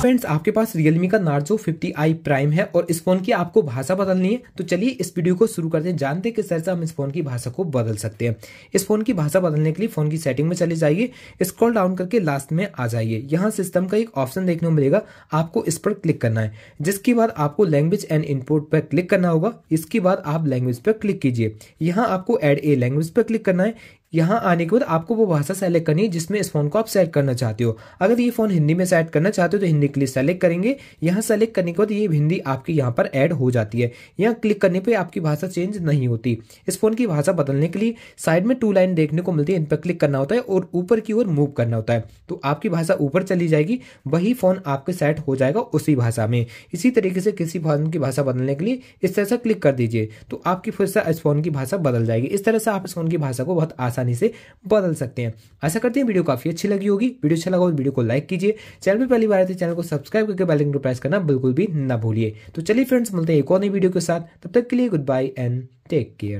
friends आपके पास Realme का नार्जो 50i आई प्राइम है और इस फोन की आपको भाषा बदलनी है तो चलिए इस वीडियो को शुरू करते हैं जानते हैं किस तरह से हम इस फोन की भाषा को बदल सकते हैं इस फोन की भाषा बदलने के लिए फोन की सेटिंग में चले जाइए स्क्रॉल डाउन करके लास्ट में आ जाइए यहाँ सिस्टम का एक ऑप्शन देखने को मिलेगा आपको इस पर क्लिक करना है जिसके बाद आपको लैंग्वेज एंड इनपुट पर क्लिक करना होगा इसके बाद आप लैंग्वेज पर क्लिक कीजिए यहाँ आपको एड ए लैंग्वेज पर क्लिक करना है यहाँ आने के बाद आपको वो भाषा सेलेक्ट करनी है जिसमें इस फ़ोन को आप सेलेक्ट करना चाहते हो अगर ये फ़ोन हिंदी में सेट करना चाहते हो तो हिंदी के लिए सेलेक्ट करेंगे यहाँ सेलेक्ट करने के बाद ये हिंदी आपके यहाँ पर ऐड हो जाती है यहाँ क्लिक करने पर आपकी भाषा चेंज नहीं होती इस फ़ोन की भाषा बदलने के लिए साइड में टू लाइन देखने को मिलती है इन पर क्लिक करना होता है और ऊपर की ओर मूव करना होता है तो आपकी भाषा ऊपर चली जाएगी वही फ़ोन आपके सेट हो जाएगा उसी भाषा में इसी तरीके से किसी फ़ोन की भाषा बदलने के लिए इस तरह से क्लिक कर दीजिए तो आपकी फिर से इस फ़ोन की भाषा बदल जाएगी इस तरह से आप इस फ़ोन की भाषा को बहुत आसान आसानी से बदल सकते हैं ऐसा करते हैं वीडियो काफ़ी अच्छी लगी होगी वीडियो अच्छा लगा हो तो वीडियो को लाइक कीजिए चैनल पर पहली बार आए तो चैनल को सब्सक्राइब करके बेलिंग प्रेस करना बिल्कुल भी ना भूलिए तो चलिए फ्रेंड्स मिलते हैं एक और नई वीडियो के साथ तब तक के लिए good bye and take care